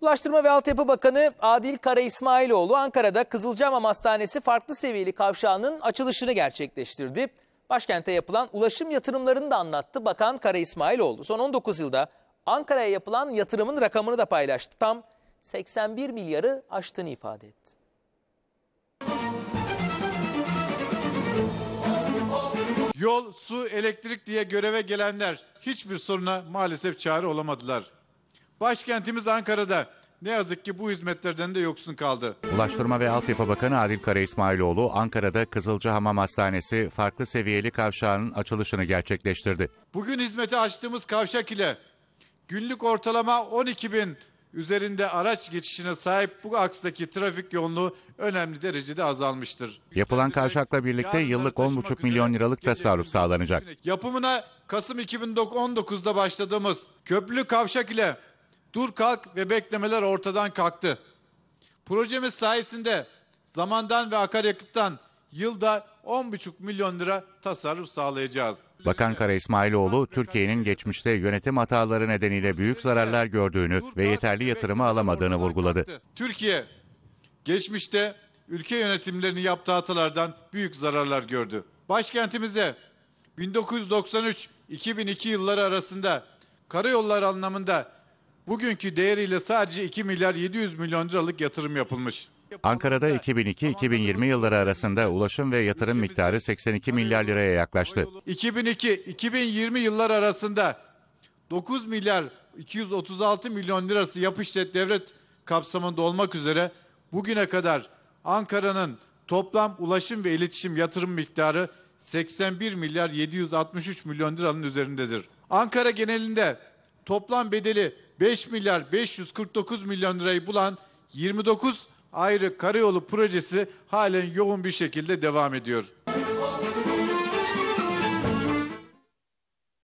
Ulaştırma ve Altyapı Bakanı Adil Kara İsmailoğlu Ankara'da Kızılcahamam Hastanesi farklı seviyeli kavşağının açılışını gerçekleştirdi. Başkente yapılan ulaşım yatırımlarını da anlattı Bakan Kara İsmailoğlu. Son 19 yılda Ankara'ya yapılan yatırımın rakamını da paylaştı. Tam 81 milyarı aştığını ifade etti. Yol, su, elektrik diye göreve gelenler hiçbir soruna maalesef çare olamadılar. Başkentimiz Ankara'da ne yazık ki bu hizmetlerden de yoksun kaldı. Ulaştırma ve Altyapı Bakanı Adil Kara İsmailoğlu Ankara'da Kızılcahamam Hastanesi farklı seviyeli kavşağının açılışını gerçekleştirdi. Bugün hizmete açtığımız kavşak ile günlük ortalama 12 bin üzerinde araç geçişine sahip bu aksdaki trafik yoğunluğu önemli derecede azalmıştır. Yapılan kavşakla birlikte yıllık 10,5 milyon liralık tasarruf sağlanacak. Yapımına Kasım 2019'da başladığımız köprülü kavşak ile Dur kalk ve beklemeler ortadan kalktı. Projemiz sayesinde zamandan ve akaryakıttan yılda 10,5 milyon lira tasarruf sağlayacağız. Bakan Kara İsmailoğlu, Türkiye'nin geçmişte yönetim hataları nedeniyle büyük zararlar gördüğünü ve yeterli yatırımı alamadığını vurguladı. Türkiye, geçmişte ülke yönetimlerini yaptığı hatalardan büyük zararlar gördü. Başkentimize 1993-2002 yılları arasında karayollar anlamında bugünkü değeriyle sadece 2 milyar 700 milyon liralık yatırım yapılmış. Ankara'da 2002-2020 yılları arasında ulaşım ve yatırım miktarı 82 milyar liraya yaklaştı. 2002-2020 yıllar arasında 9 milyar 236 milyon lirası yapı işlet devlet kapsamında olmak üzere bugüne kadar Ankara'nın toplam ulaşım ve iletişim yatırım miktarı 81 milyar 763 milyon liranın üzerindedir. Ankara genelinde toplam bedeli 5 milyar 549 milyon lirayı bulan 29 ayrı karayolu projesi halen yoğun bir şekilde devam ediyor.